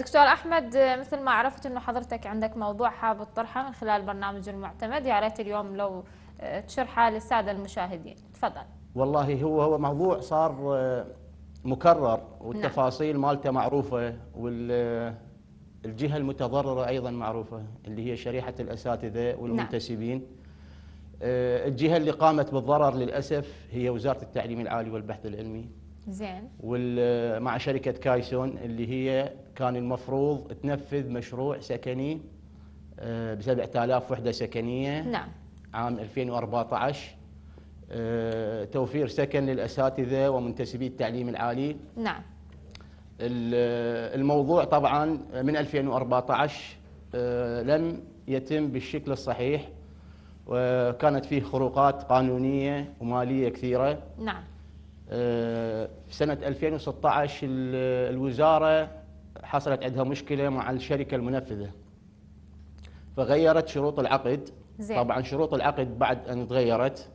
دكتور أحمد مثل ما عرفت أنه حضرتك عندك موضوع حاب تطرحه من خلال برنامج المعتمد يا ريت اليوم لو آه، تشرحه للسادة المشاهدين تفضل والله هو هو موضوع صار آه، مكرر نعم. والتفاصيل نعم. مالته معروفة والجهة آه، المتضررة أيضا معروفة اللي هي شريحة الأساتذة نعم. والمنتسبين نعم. الجهة اللي قامت بالضرر للأسف هي وزارة التعليم العالي والبحث العلمي زين ومع شركة كايسون اللي هي كان المفروض تنفذ مشروع سكني آه، ب 7000 وحده سكنيه نعم عام 2014 آه، توفير سكن للاساتذه ومنتسبي التعليم العالي نعم آه، الموضوع طبعا من 2014 لم يتم بالشكل الصحيح وكانت فيه خروقات قانونيه وماليه كثيره نعم في سنه 2016 الوزاره حصلت عندها مشكله مع الشركه المنفذه فغيرت شروط العقد زين. طبعا شروط العقد بعد ان تغيرت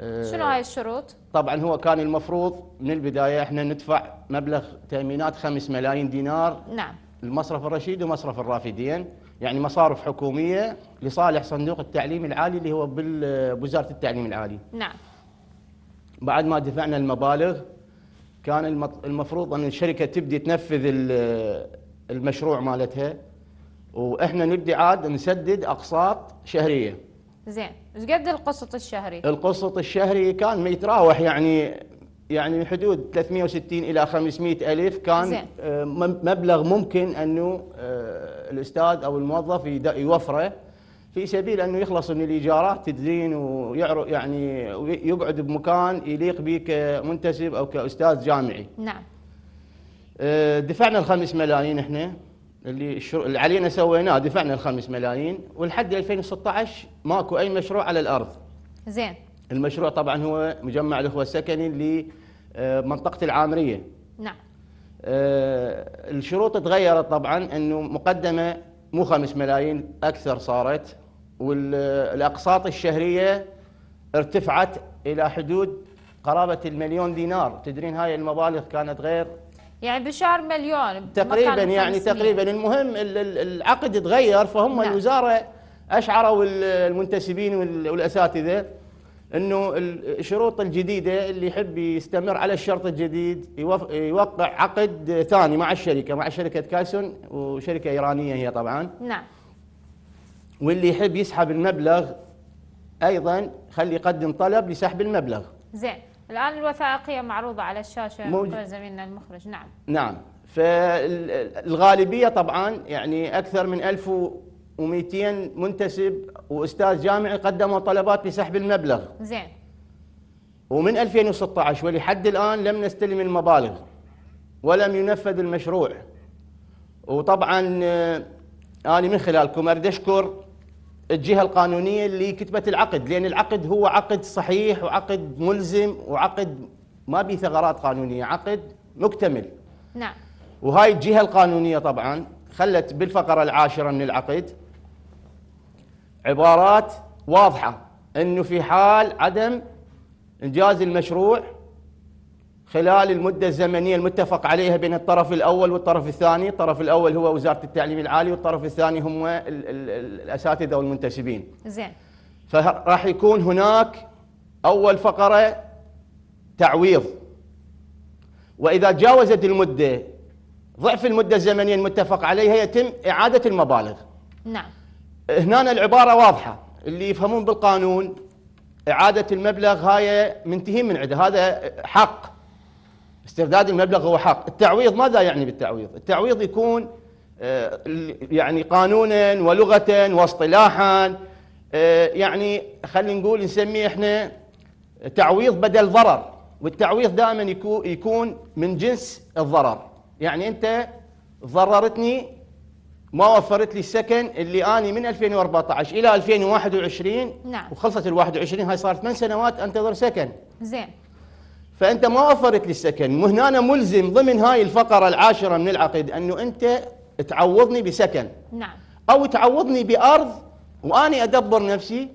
آه، شنو هاي الشروط؟ طبعا هو كان المفروض من البدايه احنا ندفع مبلغ تامينات 5 ملايين دينار نعم المصرف الرشيد ومصرف الرافدين يعني مصارف حكوميه لصالح صندوق التعليم العالي اللي هو آه، بوزاره التعليم العالي نعم بعد ما دفعنا المبالغ كان المفروض ان الشركه تبدي تنفذ المشروع مالتها واحنا نبدي عاد نسدد اقساط شهريه زين ايش قد القسط الشهري القسط الشهري كان يتراوح يعني يعني حدود 360 الى 500 الف كان زين. آه، مبلغ ممكن انه آه، الاستاذ او الموظف يوفره في سبيل انه يخلص من الايجارات تدين ويعرف يعني ويقعد بمكان يليق به كمنتسب او كاستاذ جامعي. نعم. آه، دفعنا الخمس ملايين احنا اللي, الشر... اللي علينا سويناه دفعنا الخمس ملايين ولحد 2016 ماكو اي مشروع على الارض. زين. المشروع طبعا هو مجمع الاخوه السكني اللي آه، منطقه العامريه. نعم. آه، الشروط تغيرت طبعا انه مقدمه مو 5 ملايين اكثر صارت والاقساط الشهريه ارتفعت الى حدود قرابه المليون دينار تدرين هاي المبالغ كانت غير يعني بشهر مليون تقريبا يعني تقريبا المهم العقد تغير فهم نعم. الوزاره اشعروا المنتسبين والاساتذه انه الشروط الجديده اللي يحب يستمر على الشرط الجديد يوقع عقد ثاني مع الشركه مع شركه كايسون وشركه ايرانيه هي طبعا نعم واللي يحب يسحب المبلغ ايضا خلي يقدم طلب لسحب المبلغ زين الان الوثائقيه معروضه على الشاشه موجود زميلنا المخرج نعم نعم فالغالبيه طبعا يعني اكثر من 1200 منتسب واستاذ جامعي قدموا طلبات لسحب المبلغ زين ومن 2016 ولحد الان لم نستلم المبالغ ولم ينفذ المشروع وطبعا انا آه، من خلالكم اريد اشكر الجهه القانونيه اللي كتبت العقد لان العقد هو عقد صحيح وعقد ملزم وعقد ما به ثغرات قانونيه عقد مكتمل نعم وهاي الجهه القانونيه طبعا خلت بالفقره العاشره من العقد عبارات واضحه انه في حال عدم انجاز المشروع خلال المدة الزمنية المتفق عليها بين الطرف الأول والطرف الثاني الطرف الأول هو وزارة التعليم العالي والطرف الثاني هم الأساتذة والمنتسبين زين فراح يكون هناك أول فقرة تعويض وإذا تجاوزت المدة ضعف المدة الزمنية المتفق عليها يتم إعادة المبالغ نعم هنا العبارة واضحة اللي يفهمون بالقانون إعادة المبلغ هاي منتهين من عنده هذا حق استرداد المبلغ هو حق التعويض ماذا يعني بالتعويض التعويض يكون آه، يعني قانونا ولغة واصطلاحا آه، يعني خلينا نقول نسميه احنا تعويض بدل ضرر والتعويض دائما يكون من جنس الضرر يعني انت ضررتني ما وفرت لي السكن اللي اني من 2014 الى 2021 نعم وخلصت ال 21 هاي صارت ثمان سنوات انتظر سكن زين فانت ما وفرت لي السكن وهنا انا ملزم ضمن هاي الفقره العاشره من العقد انه انت تعوضني بسكن نعم او تعوضني بارض واني ادبر نفسي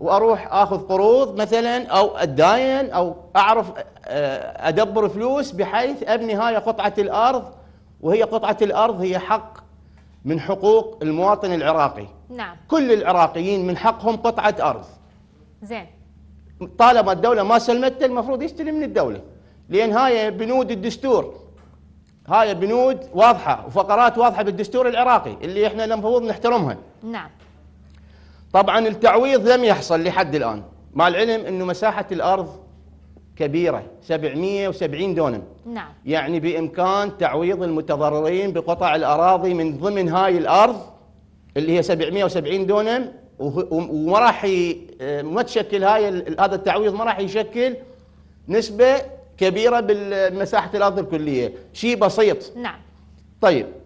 واروح اخذ قروض مثلا او اداين او اعرف آه، ادبر فلوس بحيث ابني هاي قطعه الارض وهي قطعه الارض هي حق من حقوق المواطن العراقي نعم كل العراقيين من حقهم قطعه ارض زين طالما الدولة ما سلمته المفروض يستلم من الدولة لأن هاي بنود الدستور هاي بنود واضحة وفقرات واضحة بالدستور العراقي اللي احنا المفروض نحترمها نعم طبعا التعويض لم يحصل لحد الآن مع العلم أنه مساحة الأرض كبيرة 770 دونم نعم يعني بإمكان تعويض المتضررين بقطع الأراضي من ضمن هاي الأرض اللي هي 770 دونم وما راح آه، ما تشكل هاي هذا التعويض ما راح يشكل نسبه كبيره بالمساحه الارض الكليه شيء بسيط نعم طيب